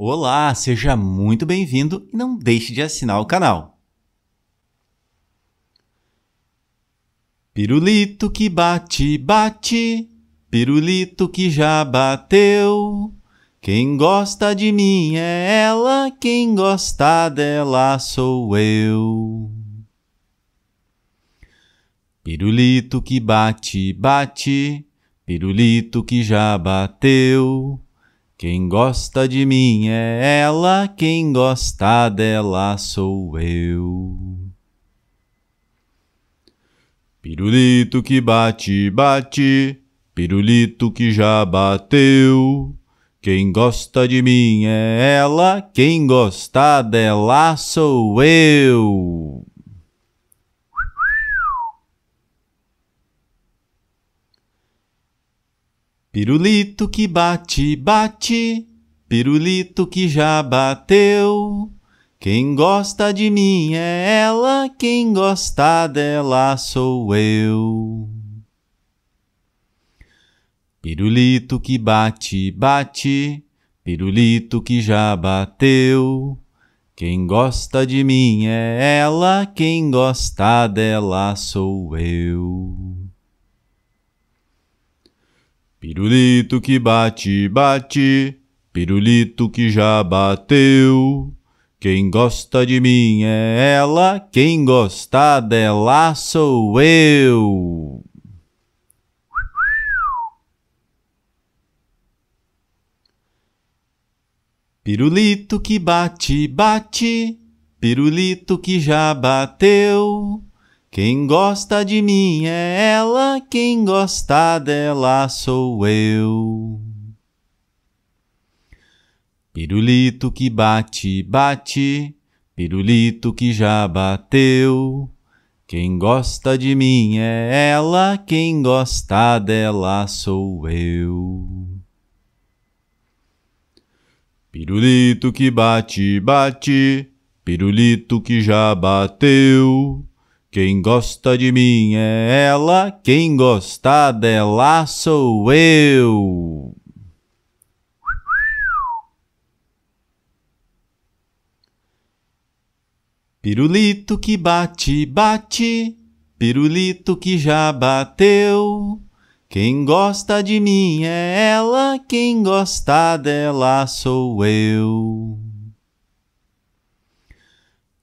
Olá, seja muito bem-vindo e não deixe de assinar o canal. Pirulito que bate, bate, pirulito que já bateu. Quem gosta de mim é ela, quem gosta dela sou eu. Pirulito que bate, bate, pirulito que já bateu. Quem gosta de mim é ela, quem gosta dela sou eu. Pirulito que bate, bate, pirulito que já bateu. Quem gosta de mim é ela, quem gosta dela sou eu. Pirulito que bate, bate, pirulito que já bateu. Quem gosta de mim é ela, quem gosta dela sou eu. Pirulito que bate, bate, pirulito que já bateu. Quem gosta de mim é ela, quem gosta dela sou eu. Pirulito que bate, bate, pirulito que já bateu. Quem gosta de mim é ela, quem gosta dela sou eu. Pirulito que bate, bate, pirulito que já bateu. Quem gosta de mim é ela, quem gosta dela sou eu. Pirulito que bate, bate, pirulito que já bateu. Quem gosta de mim é ela, quem gosta dela sou eu. Pirulito que bate, bate, pirulito que já bateu. Quem gosta de mim é ela, quem gosta dela sou eu. Pirulito que bate, bate, pirulito que já bateu. Quem gosta de mim é ela, quem gosta dela sou eu.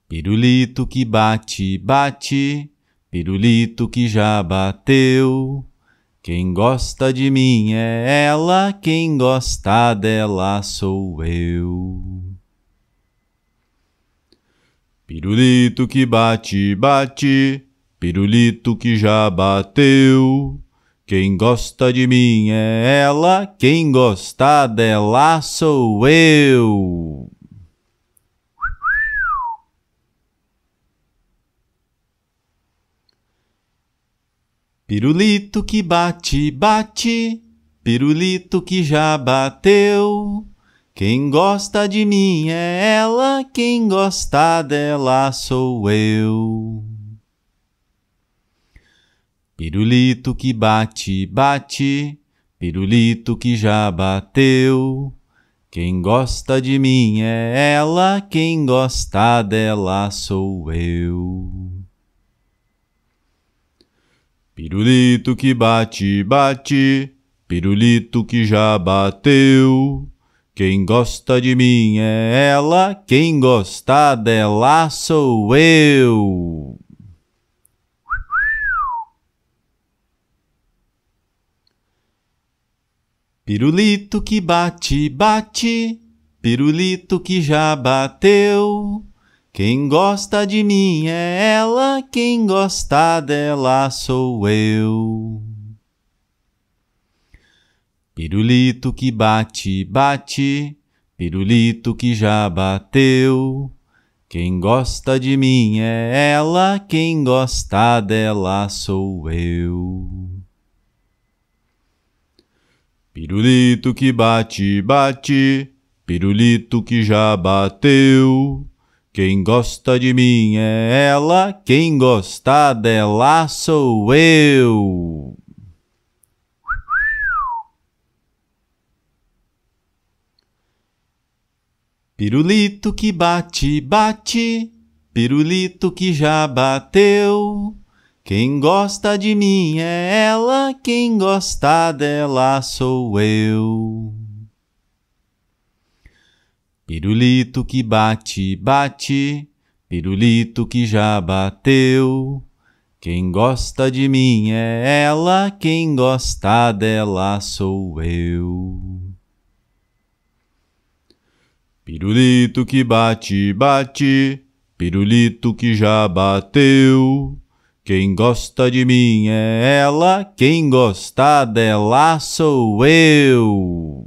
Pirulito que bate, bate, pirulito que já bateu. Quem gosta de mim é ela, quem gosta dela sou eu. Pirulito que bate, bate, pirulito que já bateu. Quem gosta de mim é ela, quem gosta dela sou eu. Pirulito que bate, bate, pirulito que já bateu. Quem gosta de mim é ela, quem gosta dela sou eu. Pirulito que bate, bate, pirulito que já bateu. Quem gosta de mim é ela, quem gosta dela sou eu. Pirulito que bate, bate, pirulito que já bateu. Quem gosta de mim é ela, quem gosta dela sou eu. Pirulito que bate, bate, pirulito que já bateu. Quem gosta de mim é ela, quem gosta dela sou eu. Pirulito que bate, bate, pirulito que já bateu. Quem gosta de mim é ela, quem gosta dela sou eu. Pirulito que bate, bate, pirulito que já bateu. Quem gosta de mim é ela, quem gostar dela sou eu. Pirulito que bate, bate, pirulito que já bateu. Quem gosta de mim é ela, quem gosta dela sou eu. Pirulito que bate, bate, pirulito que já bateu. Quem gosta de mim é ela, quem gosta dela sou eu. Pirulito que bate, bate, pirulito que já bateu. Quem gosta de mim é ela, quem gosta dela sou eu.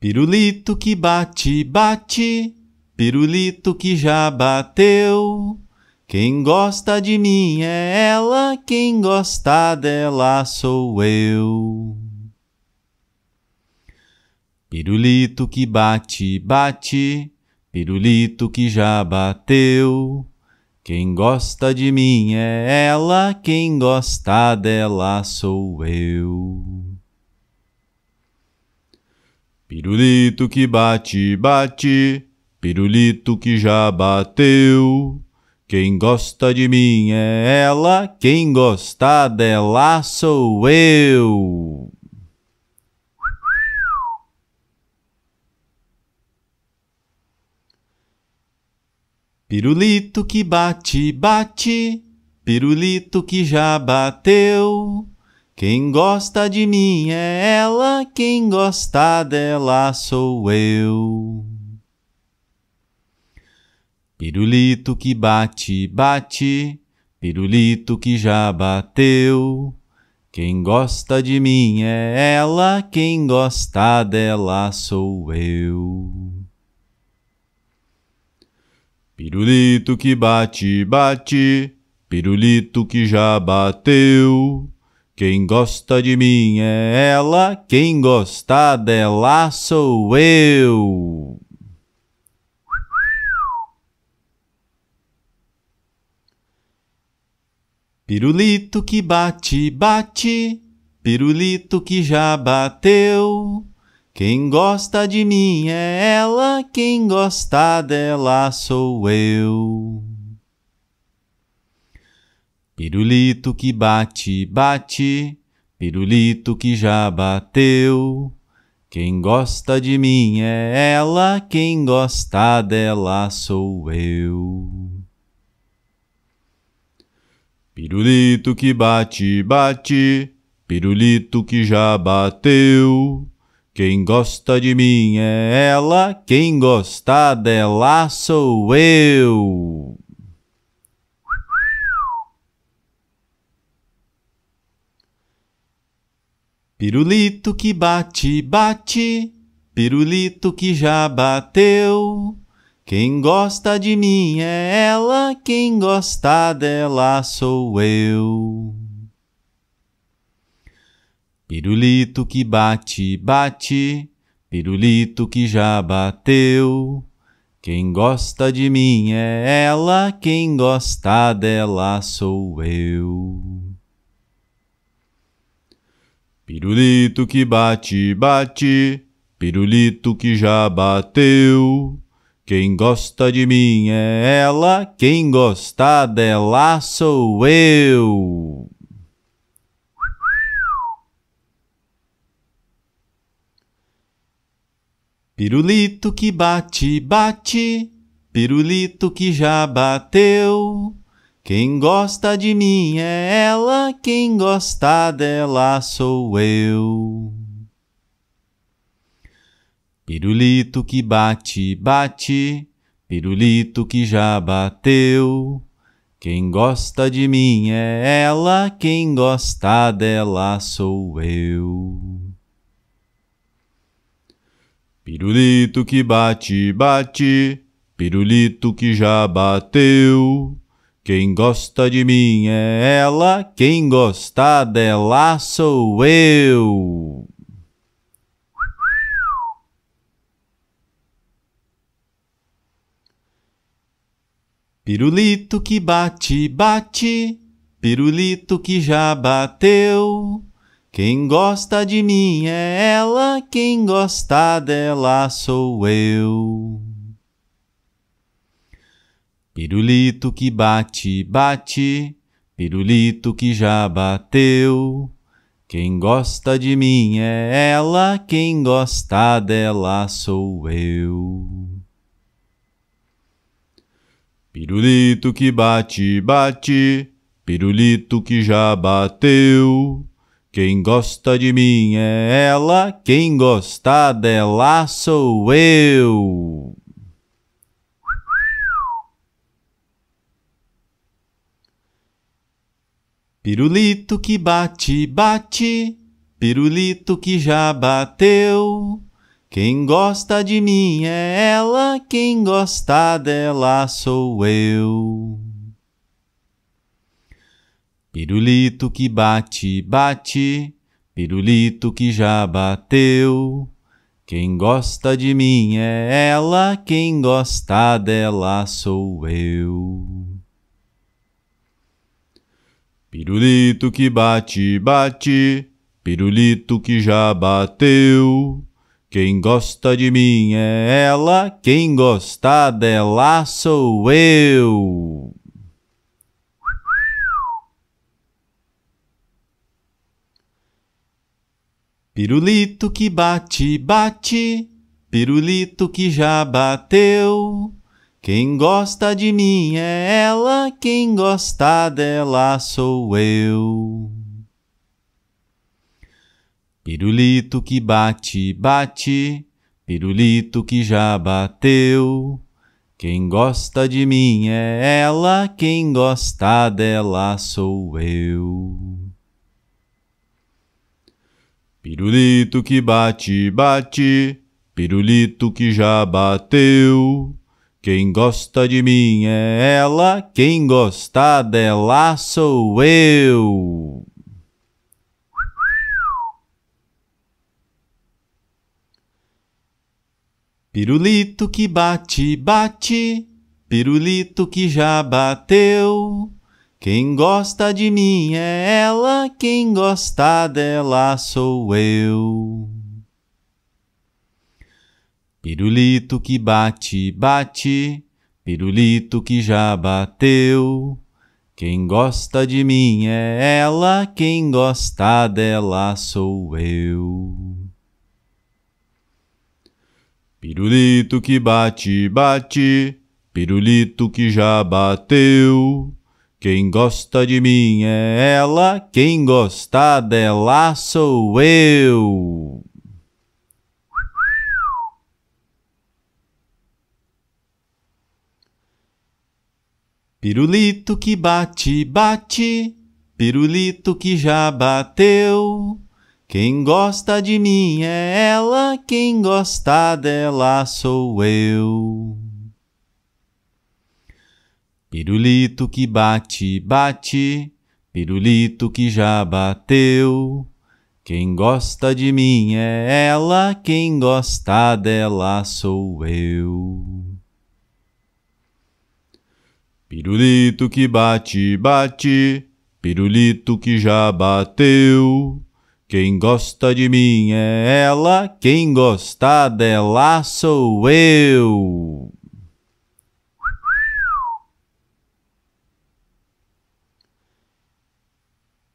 Pirulito que bate, bate, pirulito que já bateu. Quem gosta de mim é ela, quem gosta dela sou eu. Pirulito que bate, bate, pirulito que já bateu. Quem gosta de mim é ela, quem gosta dela sou eu. Pirulito que bate, bate, pirulito que já bateu. Quem gosta de mim é ela, quem gosta dela sou eu. Pirulito que bate, bate, pirulito que já bateu. Quem gosta de mim é ela, quem gosta dela sou eu. Pirulito que bate, bate, pirulito que já bateu. Quem gosta de mim é ela, quem gosta dela sou eu. Pirulito que bate, bate, pirulito que já bateu. Quem gosta de mim é ela, quem gosta dela sou eu. Pirulito que bate, bate, pirulito que já bateu. Quem gosta de mim é ela, quem gosta dela sou eu. Pirulito que bate, bate, pirulito que já bateu. Quem gosta de mim é ela, quem gosta dela sou eu. Pirulito que bate, bate, pirulito que já bateu. Quem gosta de mim é ela, quem gosta dela sou eu. Pirulito que bate, bate, pirulito que já bateu. Quem gosta de mim é ela, quem gosta dela sou eu. Pirulito que bate, bate, pirulito que já bateu. Quem gosta de mim é ela, quem gosta dela sou eu. Pirulito que bate, bate, pirulito que já bateu. Quem gosta de mim é ela, quem gosta dela sou eu. Pirulito que bate, bate, pirulito que já bateu. Quem gosta de mim é ela, quem gosta dela sou eu. Pirulito que bate, bate, pirulito que já bateu. Quem gosta de mim é ela, quem gosta dela sou eu. Pirulito que bate, bate, pirulito que já bateu. Quem gosta de mim é ela, quem gosta dela sou eu. Pirulito que bate, bate, pirulito que já bateu. Quem gosta de mim é ela, quem gosta dela sou eu. Pirulito que bate, bate, pirulito que já bateu. Quem gosta de mim é ela, quem gosta dela sou eu. Pirulito que bate, bate, pirulito que já bateu. Quem gosta de mim é ela, quem gosta dela sou eu. Pirulito que bate, bate, pirulito que já bateu. Quem gosta de mim é ela, quem gosta dela sou eu. Pirulito que bate, bate, pirulito que já bateu. Quem gosta de mim é ela, quem gosta dela sou eu. Pirulito que bate, bate, pirulito que já bateu. Quem gosta de mim é ela, quem gosta dela sou eu. Pirulito que bate, bate, pirulito que já bateu. Quem gosta de mim é ela, quem gosta dela sou eu. Pirulito que bate, bate, pirulito que já bateu. Quem gosta de mim é ela, quem gosta dela sou eu. Pirulito que bate, bate, pirulito que já bateu. Quem gosta de mim é ela, quem gosta dela sou eu. Pirulito que bate, bate, pirulito que já bateu. Quem gosta de mim é ela, quem gosta dela sou eu. Pirulito que bate, bate, pirulito que já bateu. Quem gosta de mim é ela, quem gosta dela sou eu. Pirulito que bate, bate, pirulito que já bateu. Quem gosta de mim é ela, quem gosta dela sou eu. Pirulito que bate, bate, pirulito que já bateu. Quem gosta de mim é ela, quem gosta dela sou eu. Pirulito que bate, bate, pirulito que já bateu. Quem gosta de mim é ela, quem gosta dela sou eu. Pirulito que bate, bate, pirulito que já bateu. Quem gosta de mim é ela, quem gosta dela sou eu.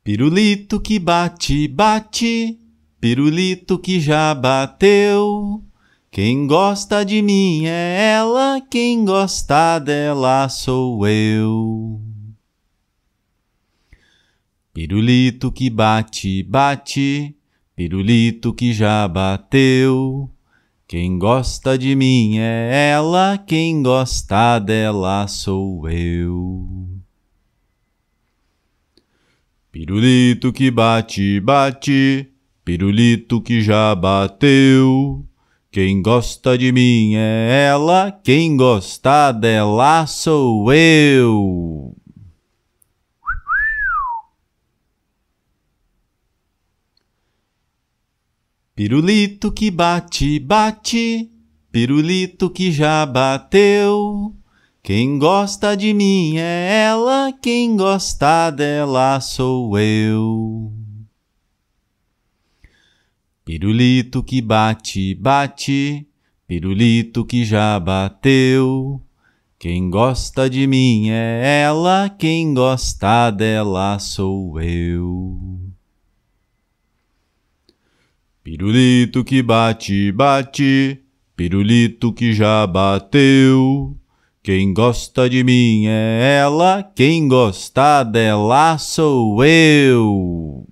Pirulito que bate, bate, pirulito que já bateu. Quem gosta de mim é ela, quem gosta dela sou eu. Pirulito que bate, bate, pirulito que já bateu. Quem gosta de mim é ela, quem gosta dela sou eu. Pirulito que bate, bate, pirulito que já bateu. Quem gosta de mim é ela, quem gosta dela sou eu. Pirulito que bate, bate, pirulito que já bateu. Quem gosta de mim é ela, quem gosta dela sou eu. Pirulito que bate, bate, pirulito que já bateu. Quem gosta de mim é ela, quem gosta dela sou eu. Pirulito que bate, bate, pirulito que já bateu. Quem gosta de mim é ela, quem gosta dela sou eu.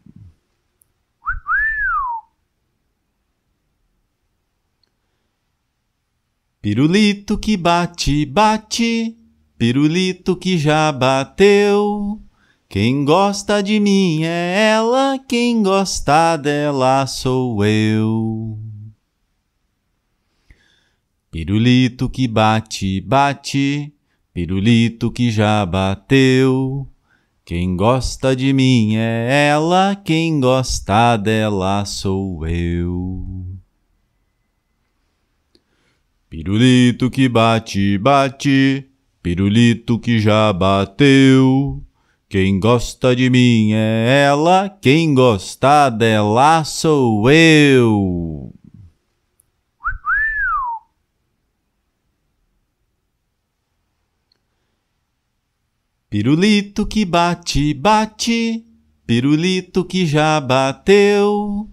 Pirulito que bate, bate, pirulito que já bateu. Quem gosta de mim é ela, quem gosta dela sou eu. Pirulito que bate, bate, pirulito que já bateu. Quem gosta de mim é ela, quem gosta dela sou eu. Pirulito que bate, bate, pirulito que já bateu. Quem gosta de mim é ela, quem gosta dela sou eu. Pirulito que bate, bate, pirulito que já bateu.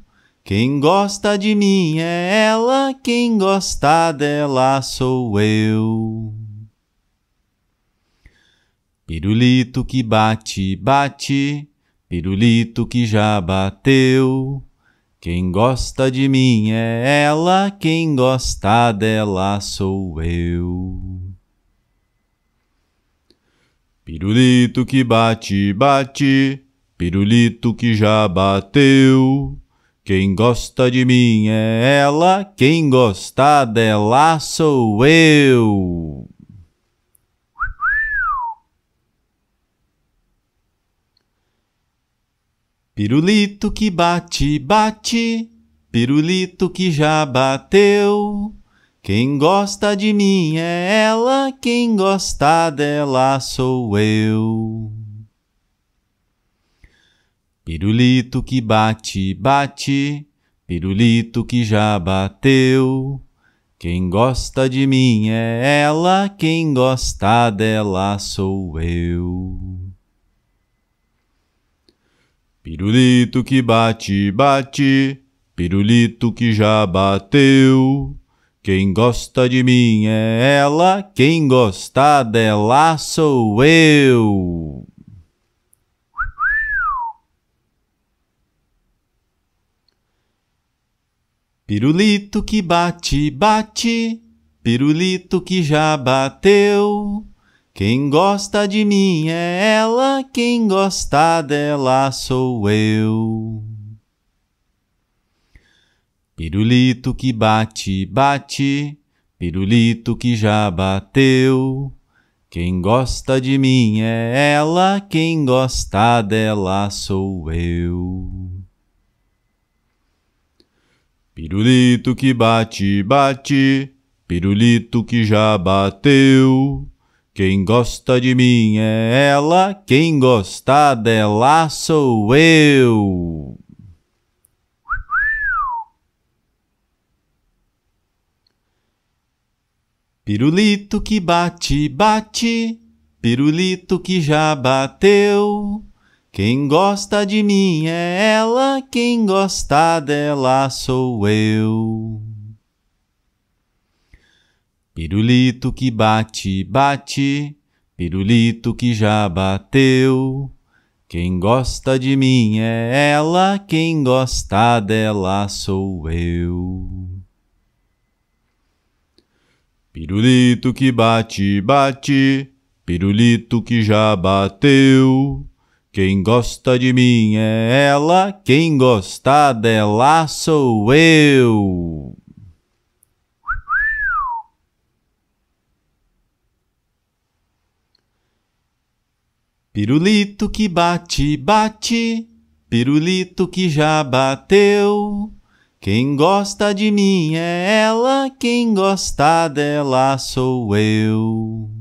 Quem gosta de mim é ela, quem gosta dela sou eu. Pirulito que bate, bate, pirulito que já bateu. Quem gosta de mim é ela, quem gosta dela sou eu. Pirulito que bate, bate, pirulito que já bateu. Quem gosta de mim é ela, quem gosta dela sou eu. Pirulito que bate, bate, pirulito que já bateu. Quem gosta de mim é ela, quem gosta dela sou eu. Pirulito que bate, bate, pirulito que já bateu. Quem gosta de mim é ela, quem gosta dela sou eu. Pirulito que bate, bate, pirulito que já bateu. Quem gosta de mim é ela, quem gosta dela sou eu. Pirulito que bate, bate, pirulito que já bateu. Quem gosta de mim é ela, quem gosta dela sou eu. Pirulito que bate, bate, pirulito que já bateu. Quem gosta de mim é ela, quem gosta dela sou eu. Pirulito que bate, bate, pirulito que já bateu. Quem gosta de mim é ela, quem gosta dela sou eu. Pirulito que bate, bate, pirulito que já bateu. Quem gosta de mim é ela, quem gosta dela sou eu. Pirulito que bate, bate, pirulito que já bateu. Quem gosta de mim é ela, quem gosta dela sou eu. Pirulito que bate, bate, pirulito que já bateu. Quem gosta de mim é ela, quem gosta dela sou eu. Pirulito que bate, bate, pirulito que já bateu. Quem gosta de mim é ela, quem gosta dela sou eu.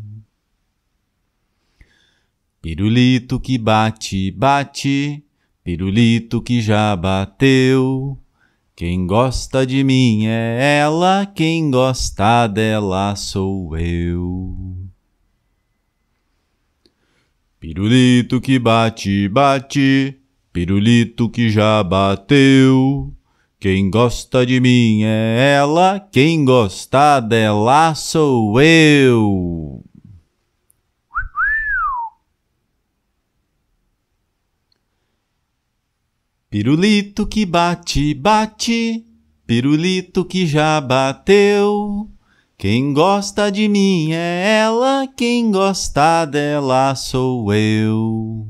Pirulito que bate, bate, pirulito que já bateu. Quem gosta de mim é ela, quem gosta dela sou eu. Pirulito que bate, bate, pirulito que já bateu. Quem gosta de mim é ela, quem gosta dela sou eu. Pirulito que bate, bate, pirulito que já bateu. Quem gosta de mim é ela, quem gosta dela sou eu.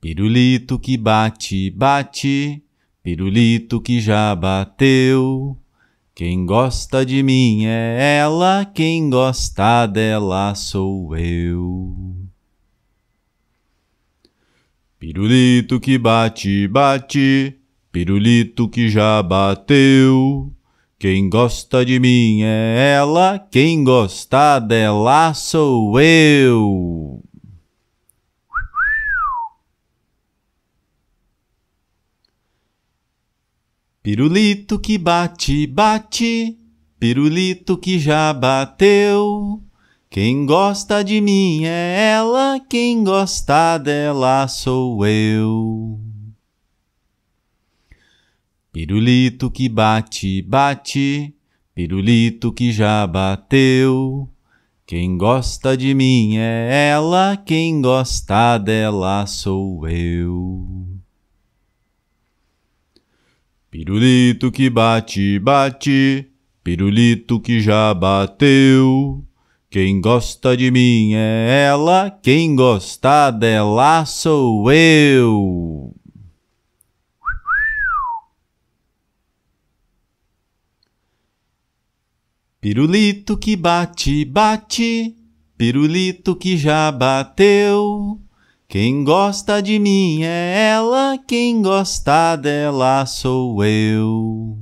Pirulito que bate, bate, pirulito que já bateu. Quem gosta de mim é ela, quem gosta dela sou eu. Pirulito que bate, bate, pirulito que já bateu. Quem gosta de mim é ela, quem gosta dela sou eu. Pirulito que bate, bate, pirulito que já bateu. Quem gosta de mim é ela, quem gosta dela sou eu. Pirulito que bate, bate, pirulito que já bateu. Quem gosta de mim é ela, quem gosta dela sou eu. Pirulito que bate, bate, pirulito que já bateu. Quem gosta de mim é ela, quem gosta dela sou eu. Pirulito que bate, bate, pirulito que já bateu. Quem gosta de mim é ela, quem gosta dela sou eu.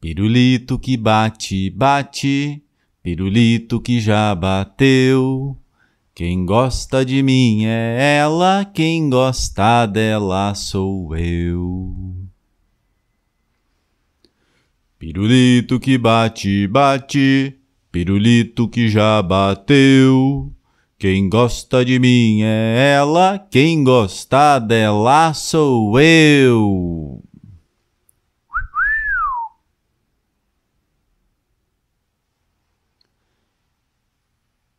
Pirulito que bate, bate, pirulito que já bateu. Quem gosta de mim é ela, quem gosta dela sou eu. Pirulito que bate, bate, pirulito que já bateu. Quem gosta de mim é ela, quem gosta dela sou eu.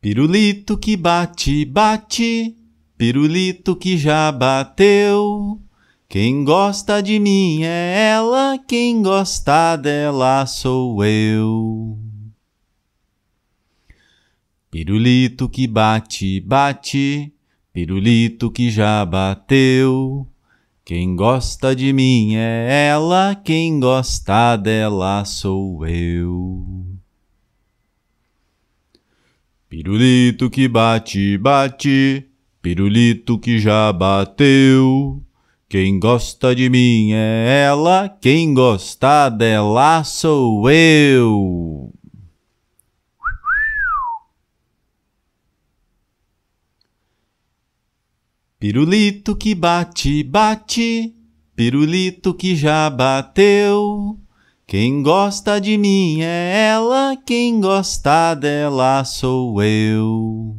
Pirulito que bate, bate, pirulito que já bateu. Quem gosta de mim é ela, quem gosta dela sou eu. Pirulito que bate, bate, pirulito que já bateu. Quem gosta de mim é ela, quem gosta dela sou eu. Pirulito que bate, bate, pirulito que já bateu. Quem gosta de mim é ela, quem gosta dela sou eu. Pirulito que bate, bate, pirulito que já bateu. Quem gosta de mim é ela, quem gosta dela sou eu.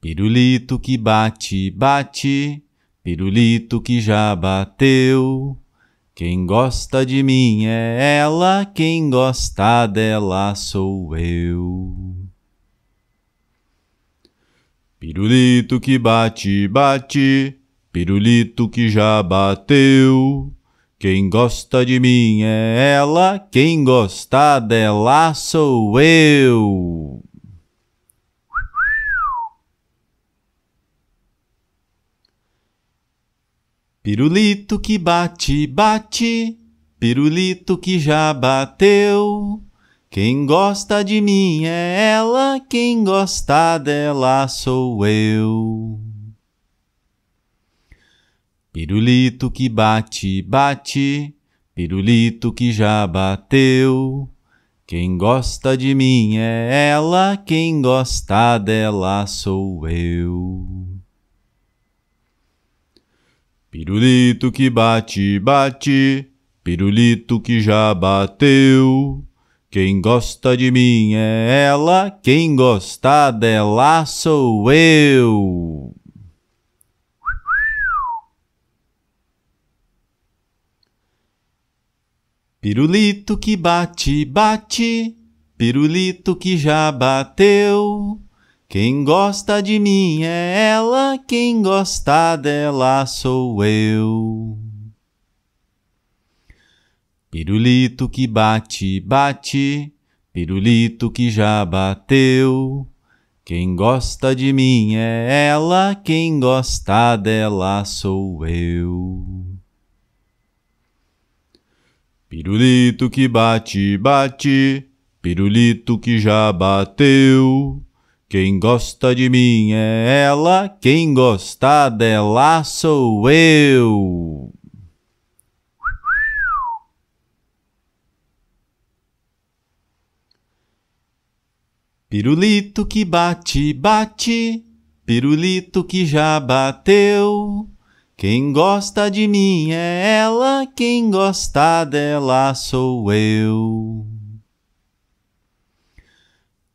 Pirulito que bate, bate, pirulito que já bateu. Quem gosta de mim é ela, quem gosta dela sou eu. Pirulito que bate, bate, pirulito que já bateu. Quem gosta de mim é ela, quem gosta dela sou eu. Pirulito que bate, bate, pirulito que já bateu. Quem gosta de mim é ela, quem gosta dela sou eu. Pirulito que bate, bate, pirulito que já bateu. Quem gosta de mim é ela, quem gosta dela sou eu. Pirulito que bate, bate, pirulito que já bateu. Quem gosta de mim é ela, quem gosta dela sou eu. Pirulito que bate, bate, pirulito que já bateu. Quem gosta de mim é ela, quem gosta dela sou eu. Pirulito que bate, bate, pirulito que já bateu. Quem gosta de mim é ela, quem gosta dela sou eu. Pirulito que bate, bate, pirulito que já bateu. Quem gosta de mim é ela, quem gosta dela sou eu. Pirulito que bate, bate, pirulito que já bateu. Quem gosta de mim é ela, quem gosta dela sou eu.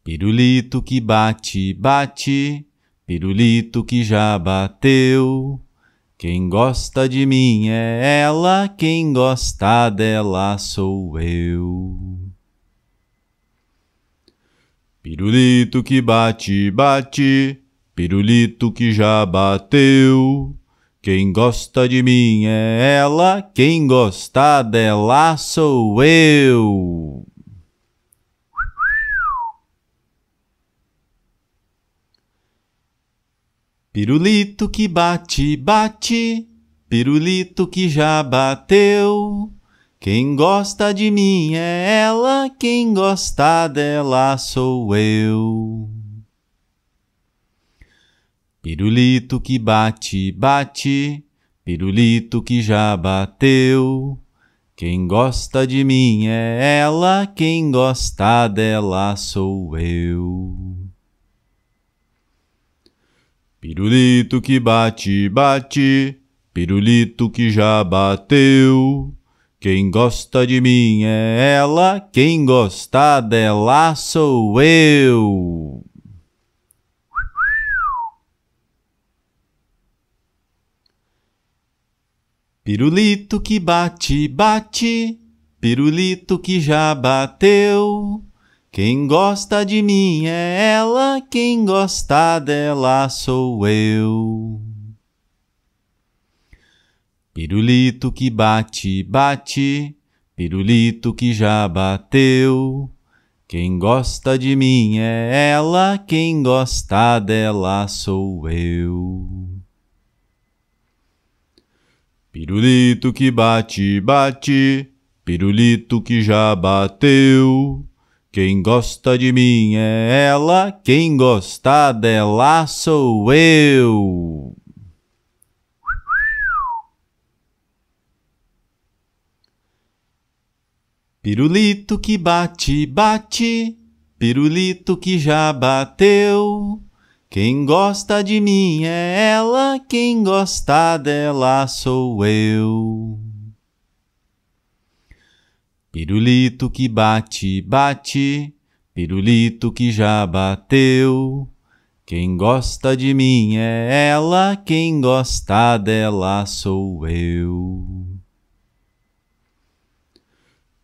Pirulito que bate, bate, pirulito que já bateu. Quem gosta de mim é ela, quem gosta dela sou eu. Pirulito que bate, bate, pirulito que já bateu. Quem gosta de mim é ela, quem gosta dela sou eu. Pirulito que bate, bate, pirulito que já bateu. Quem gosta de mim é ela, quem gosta dela sou eu. Pirulito que bate, bate, pirulito que já bateu. Quem gosta de mim é ela, quem gosta dela sou eu. Pirulito que bate, bate, pirulito que já bateu. Quem gosta de mim é ela, quem gosta dela sou eu. Pirulito que bate, bate, pirulito que já bateu. Quem gosta de mim é ela, quem gosta dela sou eu. Pirulito que bate, bate, pirulito que já bateu. Quem gosta de mim é ela, quem gosta dela sou eu. Pirulito que bate, bate, pirulito que já bateu. Quem gosta de mim é ela, quem gosta dela sou eu. Pirulito que bate, bate, pirulito que já bateu. Quem gosta de mim é ela, quem gosta dela sou eu. Pirulito que bate, bate, pirulito que já bateu. Quem gosta de mim é ela, quem gosta dela sou eu.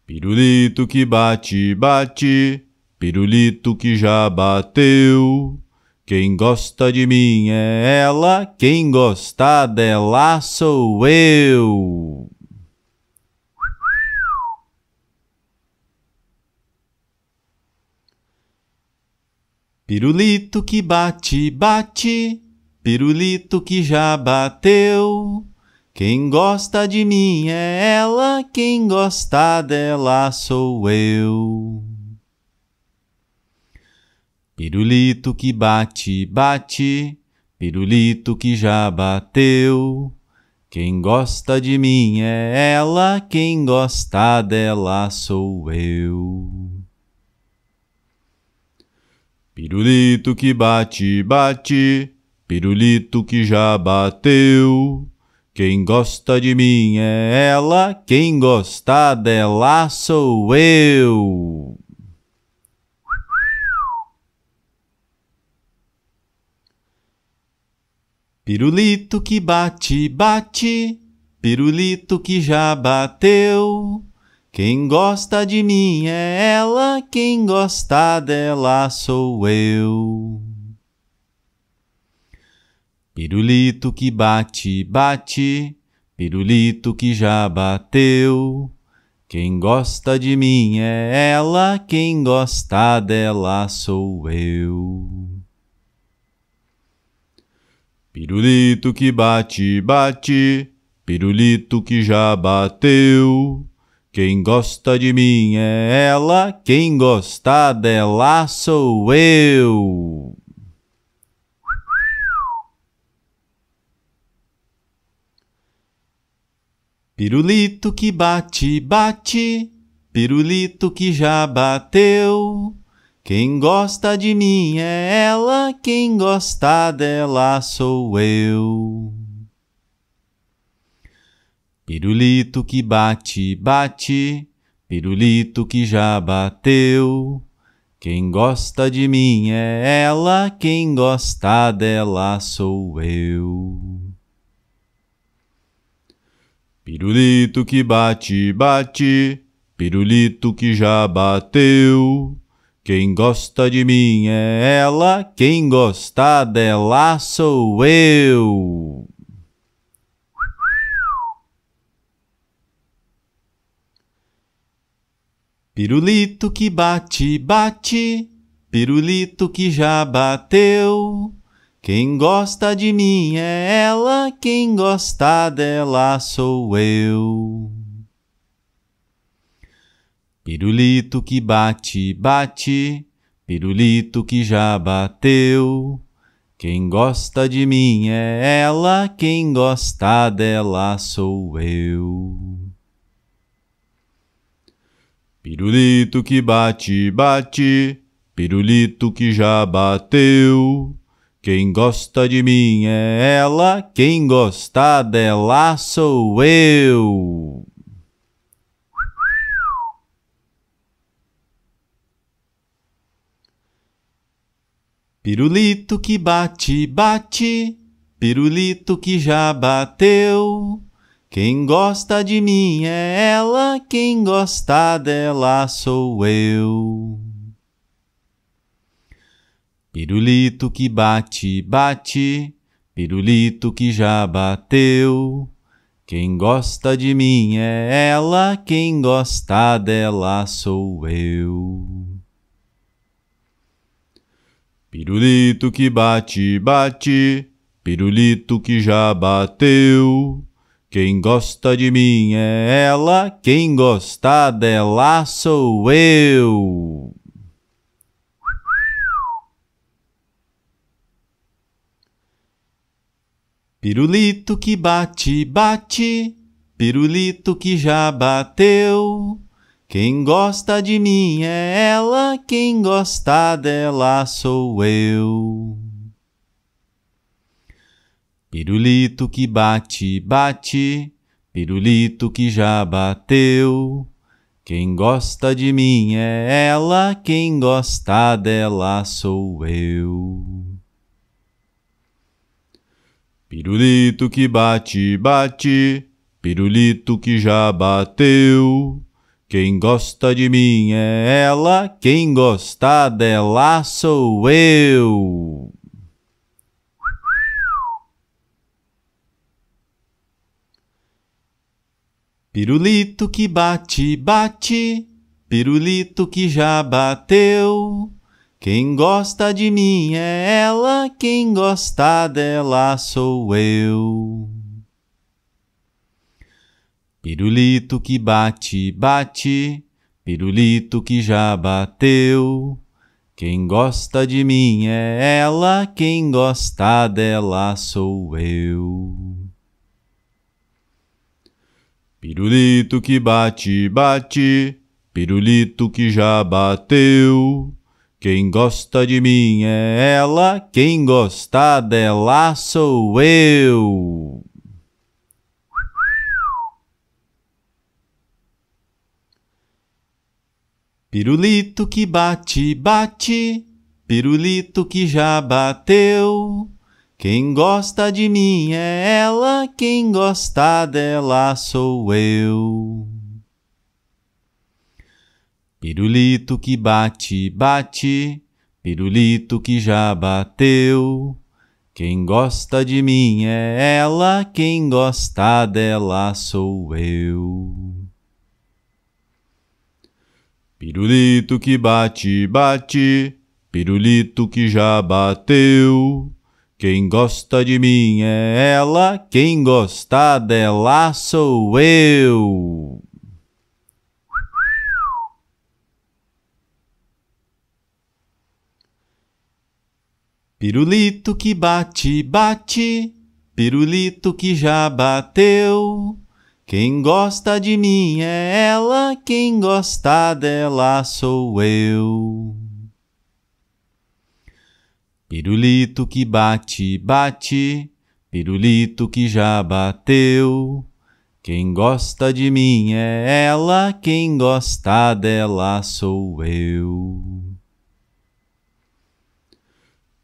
Pirulito que bate, bate, pirulito que já bateu. Quem gosta de mim é ela, quem gosta dela sou eu. Pirulito que bate, bate, pirulito que já bateu. Quem gosta de mim é ela, quem gosta dela sou eu. Pirulito que bate, bate, pirulito que já bateu. Quem gosta de mim é ela, quem gosta dela sou eu. Pirulito que bate, bate, pirulito que já bateu. Quem gosta de mim é ela, quem gosta dela sou eu. Pirulito que bate, bate, pirulito que já bateu. Quem gosta de mim é ela, quem gosta dela sou eu. Pirulito que bate, bate, pirulito que já bateu. Quem gosta de mim é ela, quem gosta dela sou eu. Pirulito que bate, bate, pirulito que já bateu. Quem gosta de mim é ela, quem gosta dela sou eu. Pirulito que bate, bate, pirulito que já bateu. Quem gosta de mim é ela, quem gosta dela sou eu. Pirulito que bate, bate, pirulito que já bateu. Quem gosta de mim é ela, quem gosta dela sou eu. Pirulito que bate, bate, pirulito que já bateu. Quem gosta de mim é ela, quem gosta dela sou eu. Pirulito que bate, bate, pirulito que já bateu. Quem gosta de mim é ela, quem gosta dela sou eu. Pirulito que bate, bate, pirulito que já bateu. Quem gosta de mim é ela, quem gosta dela sou eu. Pirulito que bate, bate, pirulito que já bateu. Quem gosta de mim é ela, quem gosta dela sou eu. Pirulito que bate, bate, pirulito que já bateu. Quem gosta de mim é ela, quem gosta dela sou eu. Pirulito que bate, bate, pirulito que já bateu. Quem gosta de mim é ela, quem gosta dela sou eu. Pirulito que bate, bate, pirulito que já bateu. Quem gosta de mim é ela, quem gosta dela sou eu. Pirulito que bate, bate, pirulito que já bateu. Quem gosta de mim é ela, quem gosta dela sou eu. Pirulito que bate, bate, pirulito que já bateu. Quem gosta de mim é ela, quem gosta dela sou eu. Pirulito que bate, bate, pirulito que já bateu. Quem gosta de mim é ela, quem gosta dela sou eu. Pirulito que bate, bate, pirulito que já bateu. Quem gosta de mim é ela, quem gosta dela sou eu. Pirulito que bate, bate, pirulito que já bateu. Quem gosta de mim é ela, quem gosta dela sou eu. Pirulito que bate, bate, pirulito que já bateu. Quem gosta de mim é ela, quem gosta dela sou eu. Pirulito que bate, bate, pirulito que já bateu. Quem gosta de mim é ela, quem gosta dela sou eu. Pirulito que bate, bate, pirulito que já bateu. Quem gosta de mim é ela, quem gosta dela sou eu. Pirulito que bate, bate, pirulito que já bateu. Quem gosta de mim é ela, quem gosta dela sou eu. Pirulito que bate, bate, pirulito que já bateu. Quem gosta de mim é ela, quem gosta dela sou eu. Pirulito que bate, bate, pirulito que já bateu. Quem gosta de mim é ela, quem gosta dela sou eu.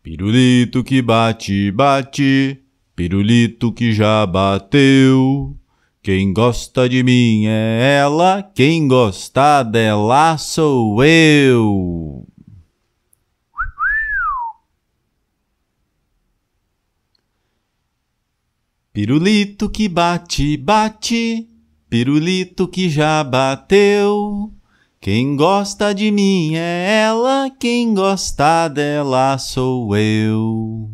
Pirulito que bate, bate, pirulito que já bateu. Quem gosta de mim é ela, quem gosta dela sou eu. Pirulito que bate, bate, pirulito que já bateu. Quem gosta de mim é ela, quem gosta dela sou eu.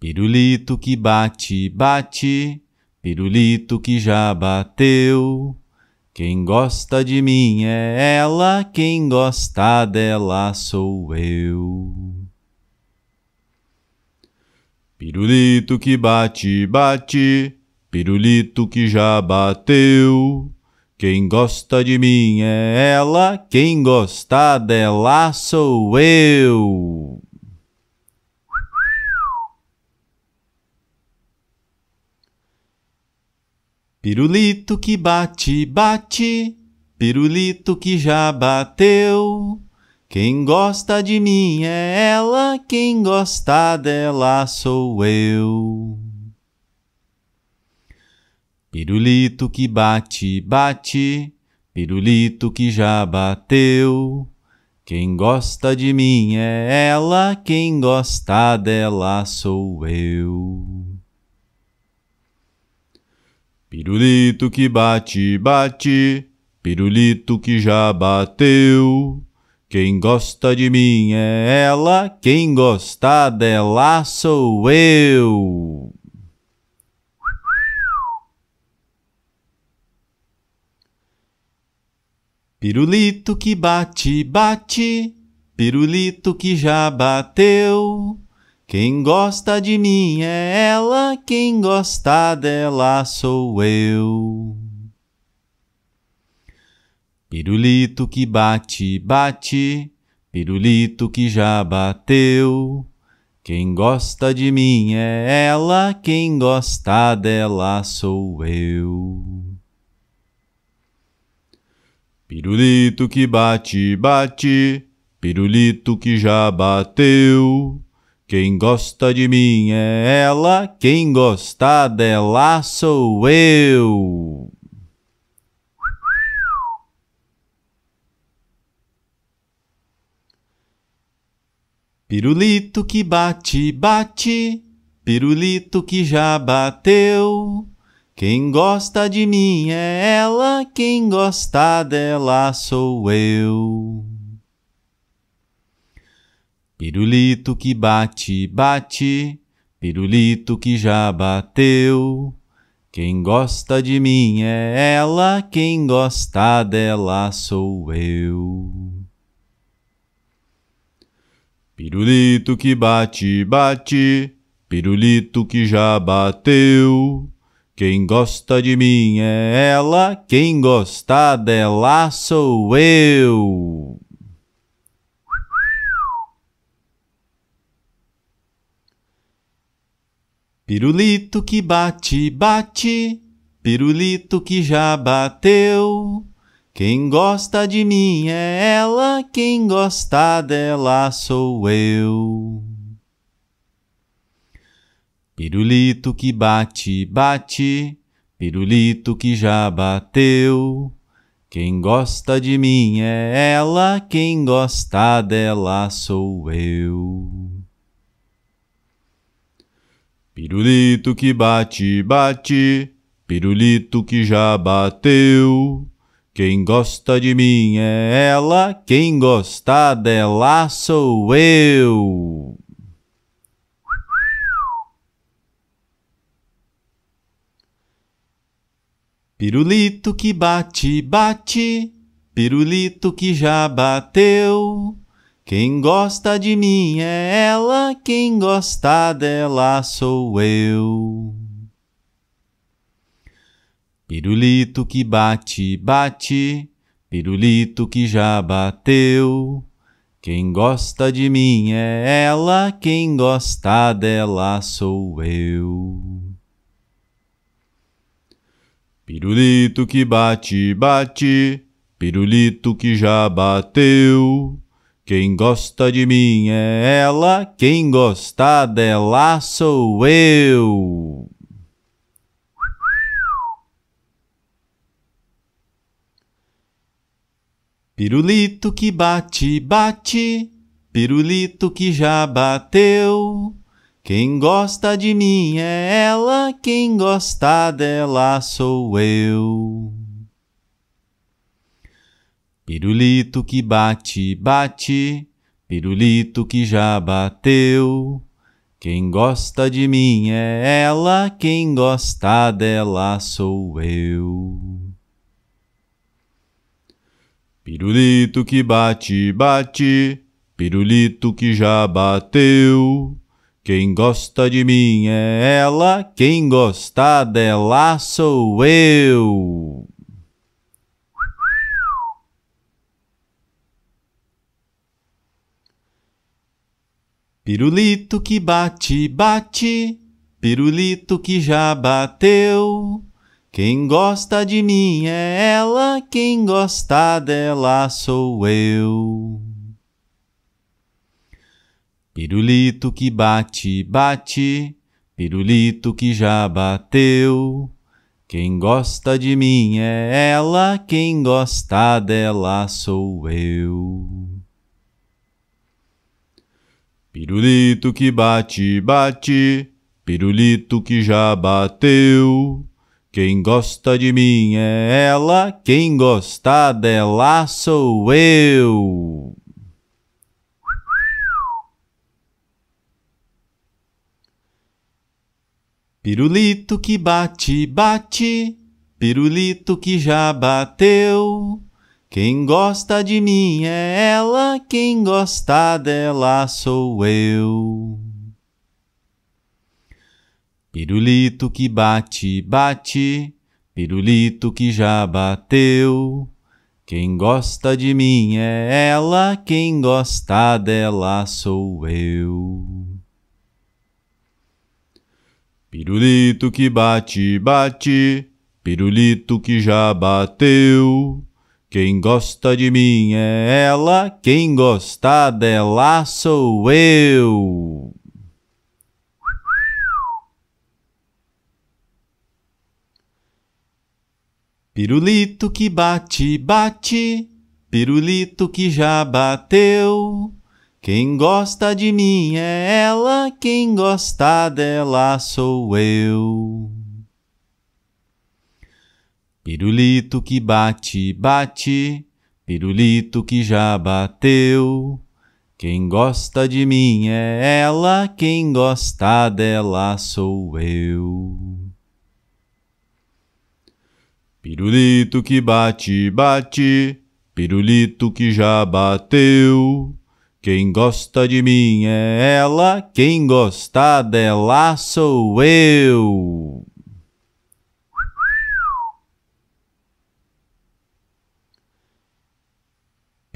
Pirulito que bate, bate, pirulito que já bateu. Quem gosta de mim é ela, quem gosta dela sou eu. Pirulito que bate, bate, pirulito que já bateu. Quem gosta de mim é ela, quem gosta dela sou eu. Pirulito que bate, bate, pirulito que já bateu. Quem gosta de mim é ela, quem gosta dela sou eu. Pirulito que bate, bate, pirulito que já bateu. Quem gosta de mim é ela, quem gosta dela sou eu. Pirulito que bate, bate, pirulito que já bateu. Quem gosta de mim é ela, quem gosta dela sou eu. Pirulito que bate, bate, pirulito que já bateu. Quem gosta de mim é ela, quem gosta dela sou eu. Pirulito que bate, bate, pirulito que já bateu. Quem gosta de mim é ela, quem gosta dela sou eu. Pirulito que bate, bate, pirulito que já bateu. Quem gosta de mim é ela, quem gostar dela sou eu. Pirulito que bate, bate, pirulito que já bateu. Quem gosta de mim é ela, quem gostar dela sou eu. Pirulito que bate, bate, pirulito que já bateu. Quem gosta de mim é ela, quem gosta dela sou eu. Pirulito que bate, bate, pirulito que já bateu. Quem gosta de mim é ela, quem gosta dela sou eu. Pirulito que bate, bate, pirulito que já bateu. Quem gosta de mim é ela, quem gosta dela sou eu. Pirulito que bate, bate, pirulito que já bateu. Quem gosta de mim é ela, quem gosta dela sou eu. Pirulito que bate, bate, pirulito que já bateu. Quem gosta de mim é ela, quem gosta dela sou eu. Pirulito que bate, bate, pirulito que já bateu. Quem gosta de mim é ela, quem gosta dela sou eu. Pirulito que bate, bate, pirulito que já bateu. Quem gosta de mim é ela, quem gosta dela sou eu. Pirulito que bate, bate, pirulito que já bateu. Quem gosta de mim é ela, quem gostar dela sou eu. Pirulito que bate, bate, pirulito que já bateu. Quem gosta de mim é ela, quem gostar dela sou eu. Pirulito que bate, bate, pirulito que já bateu. Quem gosta de mim é ela, quem gosta dela sou eu. Pirulito que bate, bate, pirulito que já bateu. Quem gosta de mim é ela, quem gosta dela sou eu. Pirulito que bate, bate, pirulito que já bateu. Quem gosta de mim é ela, quem gosta dela sou eu. Pirulito que bate, bate, pirulito que já bateu. Quem gosta de mim é ela, quem gosta dela sou eu. Pirulito que bate, bate, pirulito que já bateu. Quem gosta de mim é ela, quem gosta dela sou eu. Pirulito que bate, bate, pirulito que já bateu. Quem gosta de mim é ela, quem gosta dela sou eu. Pirulito que bate, bate, pirulito que já bateu. Quem gosta de mim é ela, quem gosta dela sou eu. Pirulito que bate, bate, pirulito que já bateu. Quem gosta de mim é ela, quem gosta dela sou eu. Pirulito que bate, bate, pirulito que já bateu. Quem gosta de mim é ela, quem gosta dela sou eu. Pirulito que bate, bate, pirulito que já bateu. Quem gosta de mim é ela, quem gosta dela sou eu. Pirulito que bate, bate, pirulito que já bateu. Quem gosta de mim é ela, quem gosta dela sou eu.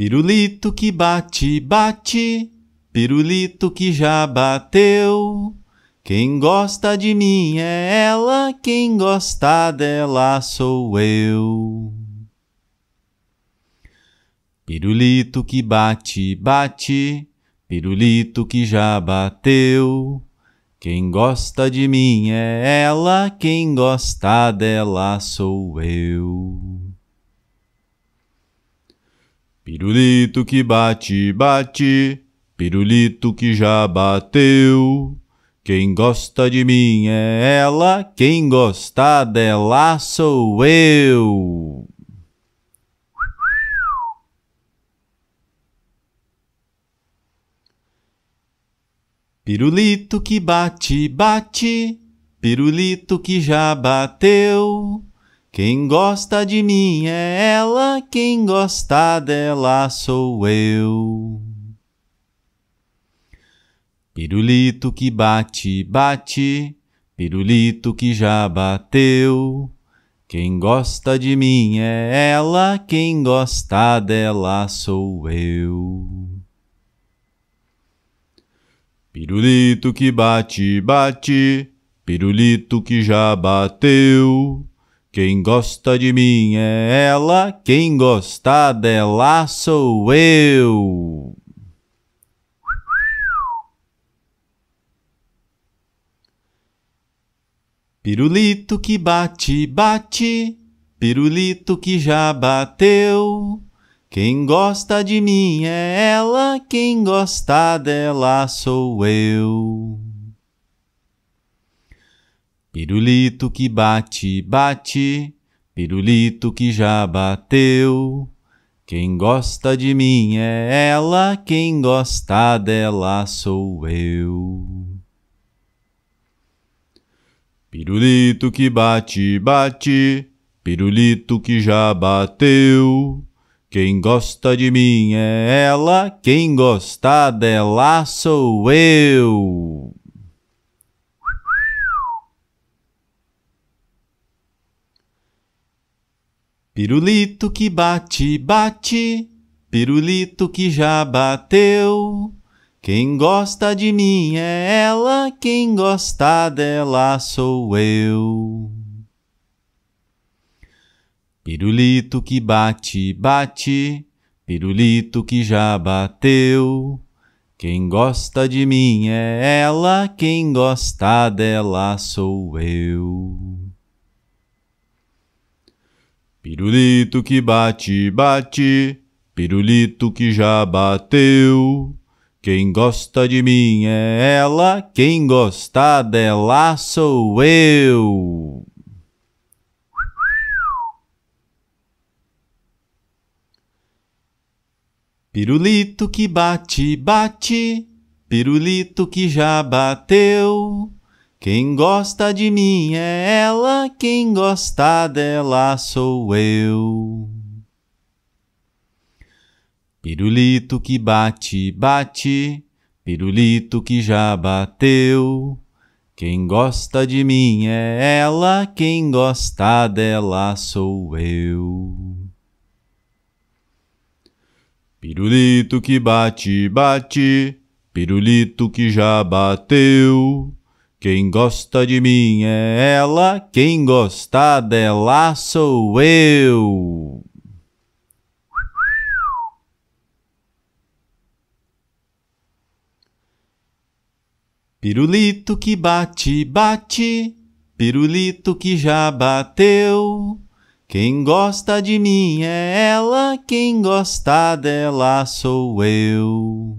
Pirulito que bate, bate, pirulito que já bateu. Quem gosta de mim é ela, quem gosta dela sou eu. Pirulito que bate, bate, pirulito que já bateu. Quem gosta de mim é ela, quem gosta dela sou eu. Pirulito que bate, bate, pirulito que já bateu. Quem gosta de mim é ela, quem gosta dela sou eu. Pirulito que bate, bate, pirulito que já bateu. Quem gosta de mim é ela, quem gosta dela sou eu. Pirulito que bate, bate, pirulito que já bateu. Quem gosta de mim é ela, quem gosta dela sou eu. Pirulito que bate, bate, pirulito que já bateu. Quem gosta de mim é ela, quem gosta dela sou eu. Pirulito que bate, bate, pirulito que já bateu. Quem gosta de mim é ela, quem gosta dela sou eu. Pirulito que bate, bate, pirulito que já bateu. Quem gosta de mim é ela, quem gosta dela sou eu. Pirulito que bate, bate, pirulito que já bateu. Quem gosta de mim é ela, quem gosta dela sou eu. Pirulito que bate, bate, pirulito que já bateu. Quem gosta de mim é ela, quem gosta dela sou eu. Pirulito que bate, bate, pirulito que já bateu. Quem gosta de mim é ela, quem gosta dela sou eu. Pirulito que bate, bate, pirulito que já bateu. Quem gosta de mim é ela, quem gosta dela sou eu. Pirulito que bate, bate, pirulito que já bateu. Quem gosta de mim é ela, quem gosta dela sou eu. Pirulito que bate, bate, pirulito que já bateu. Quem gosta de mim é ela, quem gosta dela sou eu. Pirulito que bate, bate, pirulito que já bateu. Quem gosta de mim é ela, quem gosta dela sou eu. Pirulito que bate, bate, pirulito que já bateu. Quem gosta de mim é ela, quem gosta dela sou eu.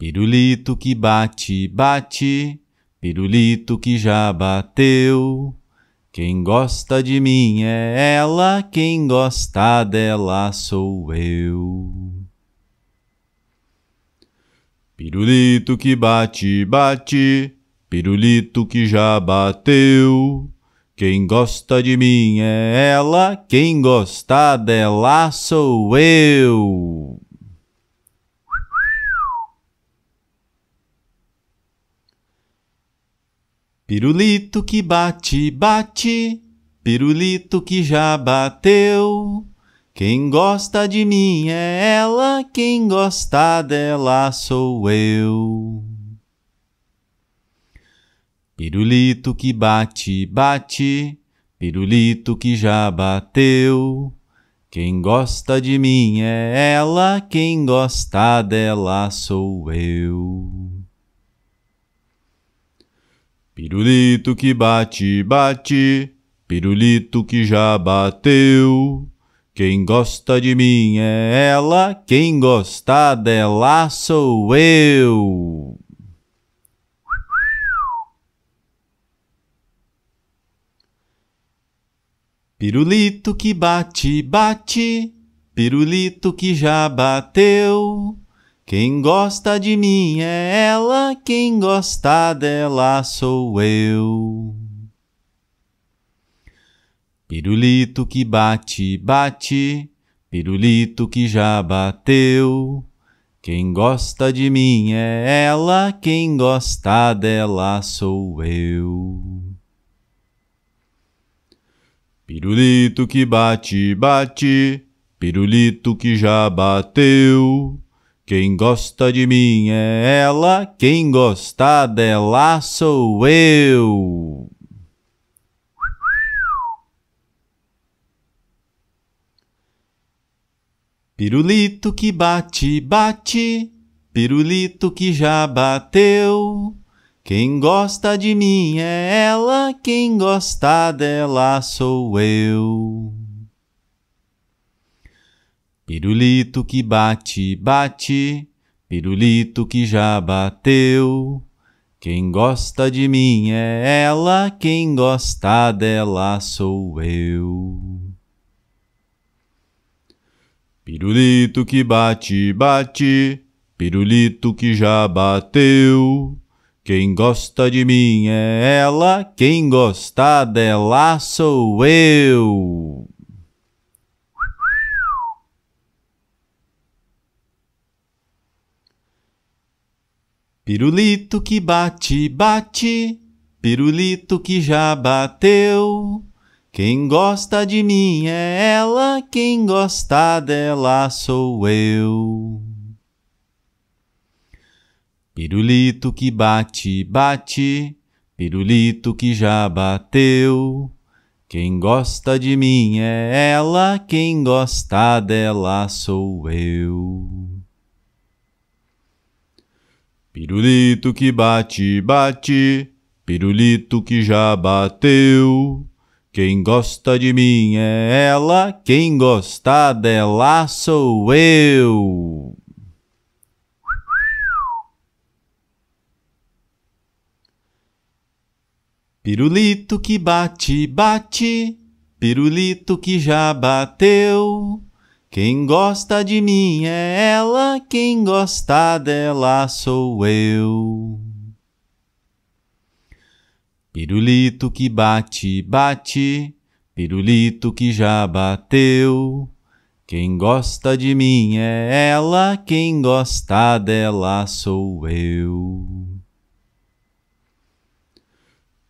Pirulito que bate, bate, pirulito que já bateu. Quem gosta de mim é ela, quem gosta dela sou eu. Pirulito que bate, bate, pirulito que já bateu. Quem gosta de mim é ela, quem gosta dela sou eu. Pirulito que bate, bate, pirulito que já bateu. Quem gosta de mim é ela, quem gosta dela sou eu. Pirulito que bate, bate, pirulito que já bateu. Quem gosta de mim é ela, quem gosta dela sou eu. Pirulito que bate, bate, pirulito que já bateu. Quem gosta de mim é ela, quem gosta dela sou eu. Pirulito que bate, bate, pirulito que já bateu. Quem gosta de mim é ela, quem gosta dela sou eu. Pirulito que bate, bate, pirulito que já bateu. Quem gosta de mim é ela, quem gosta dela sou eu. Pirulito que bate, bate, pirulito que já bateu. Quem gosta de mim é ela, quem gosta dela sou eu. Pirulito que bate, bate, pirulito que já bateu. Quem gosta de mim é ela, quem gosta dela sou eu. Pirulito que bate, bate, pirulito que já bateu. Quem gosta de mim é ela, quem gosta dela sou eu. Pirulito que bate, bate, pirulito que já bateu. Quem gosta de mim é ela, quem gosta dela sou eu. Pirulito que bate, bate, pirulito que já bateu. Quem gosta de mim é ela, quem gosta dela sou eu. Pirulito que bate, bate, pirulito que já bateu. Quem gosta de mim é ela, quem gosta dela sou eu. Pirulito que bate, bate, pirulito que já bateu. Quem gosta de mim é ela, quem gosta dela sou eu. Pirulito que bate, bate, pirulito que já bateu. Quem gosta de mim é ela, quem gosta dela sou eu. Pirulito que bate, bate, pirulito que já bateu. Quem gosta de mim é ela, quem gosta dela sou eu.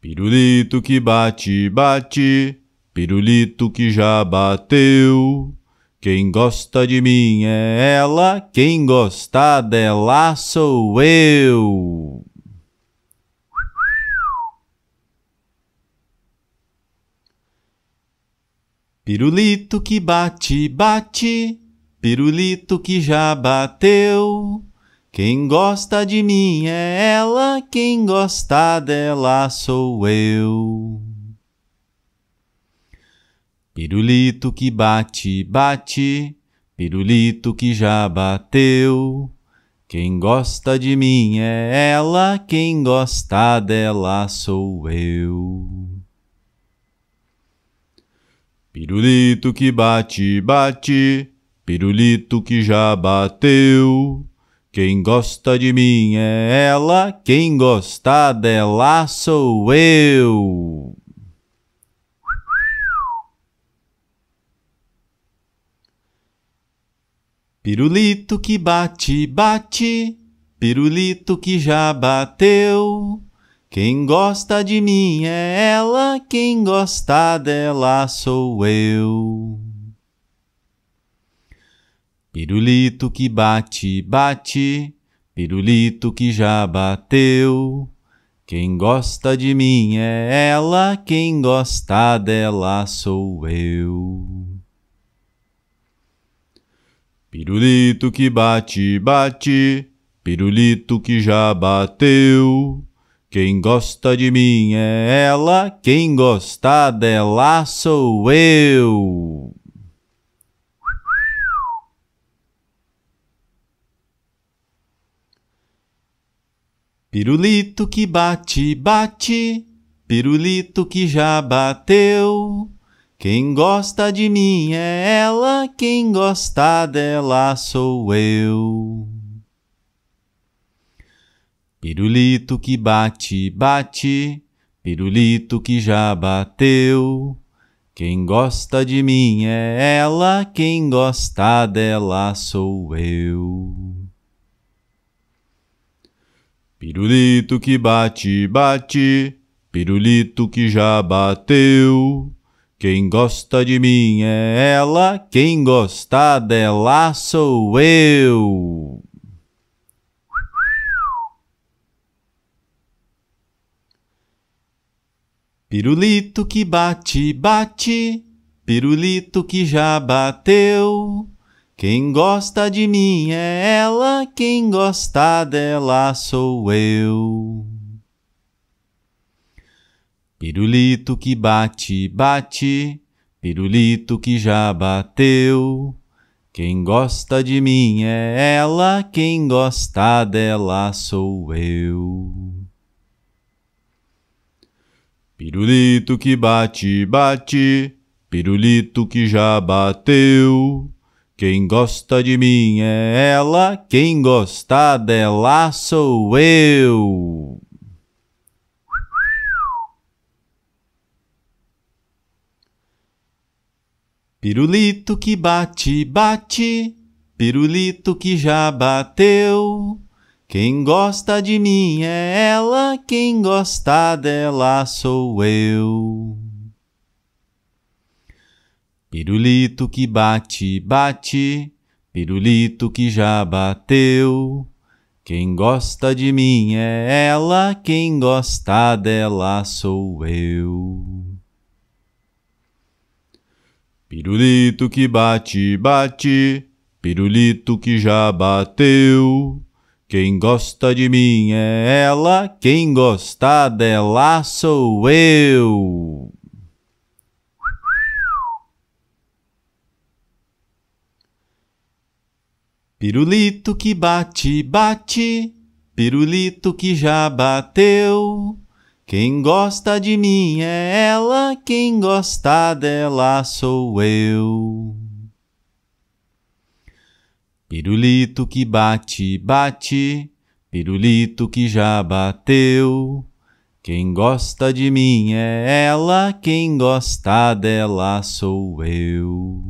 Pirulito que bate, bate, pirulito que já bateu. Quem gosta de mim é ela, quem gosta dela sou eu. Pirulito que bate, bate, pirulito que já bateu. Quem gosta de mim é ela, quem gosta dela sou eu. Pirulito que bate, bate, pirulito que já bateu. Quem gosta de mim é ela, quem gosta dela sou eu. Pirulito que bate, bate, pirulito que já bateu. Quem gosta de mim é ela, quem gosta dela sou eu. Pirulito que bate, bate, pirulito que já bateu. Quem gosta de mim é ela, quem gosta dela sou eu. Pirulito que bate, bate, pirulito que já bateu. Quem gosta de mim é ela, quem gosta dela sou eu. Pirulito que bate, bate, pirulito que já bateu. Quem gosta de mim é ela, quem gosta dela sou eu. Pirulito que bate, bate, pirulito que já bateu. Quem gosta de mim é ela, quem gosta dela sou eu. Pirulito que bate, bate, pirulito que já bateu. Quem gosta de mim é ela, quem gosta dela sou eu. Pirulito que bate, bate, pirulito que já bateu. Quem gosta de mim é ela, quem gosta dela sou eu. Pirulito que bate, bate, pirulito que já bateu. Quem gosta de mim é ela, quem gosta dela sou eu. Pirulito que bate, bate, pirulito que já bateu. Quem gosta de mim é ela, quem gosta dela sou eu. Pirulito que bate, bate, pirulito que já bateu. Quem gosta de mim é ela, quem gosta dela sou eu. Pirulito que bate, bate, pirulito que já bateu. Quem gosta de mim é ela, quem gosta dela sou eu. Pirulito que bate, bate, pirulito que já bateu. Quem gosta de mim é ela, quem gosta dela sou eu. Pirulito que bate, bate, pirulito que já bateu. Quem gosta de mim é ela, quem gosta dela sou eu. Pirulito que bate, bate, pirulito que já bateu. Quem gosta de mim é ela, quem gosta dela sou eu. Pirulito que bate, bate, pirulito que já bateu. Quem gosta de mim é ela, quem gosta dela sou eu.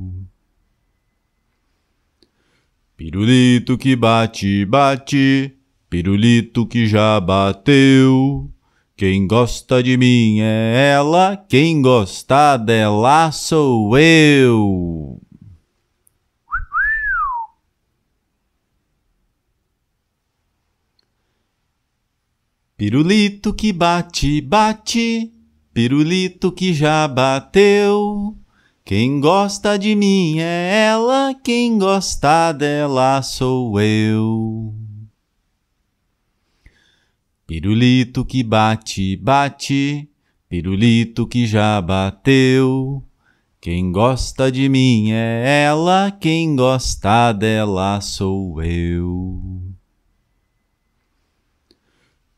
Pirulito que bate, bate, pirulito que já bateu. Quem gosta de mim é ela, quem gosta dela sou eu. Pirulito que bate, bate, pirulito que já bateu. Quem gosta de mim é ela, quem gosta dela sou eu. Pirulito que bate, bate, pirulito que já bateu. Quem gosta de mim é ela, quem gosta dela sou eu.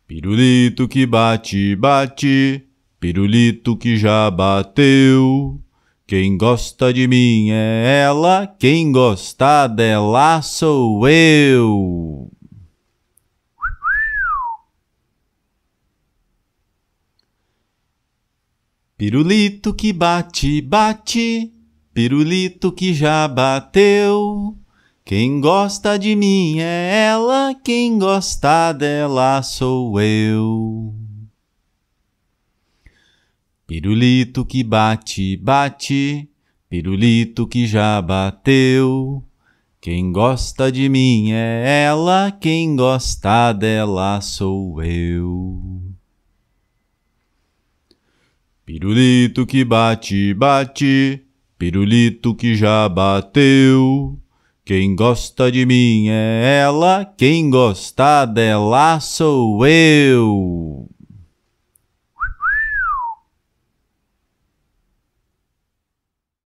Pirulito que bate, bate, pirulito que já bateu. Quem gosta de mim é ela, quem gosta dela sou eu. Pirulito que bate, bate, pirulito que já bateu. Quem gosta de mim é ela, quem gosta dela sou eu. Pirulito que bate, bate, pirulito que já bateu. Quem gosta de mim é ela, quem gosta dela sou eu. Pirulito que bate, bate, pirulito que já bateu. Quem gosta de mim é ela, quem gosta dela sou eu.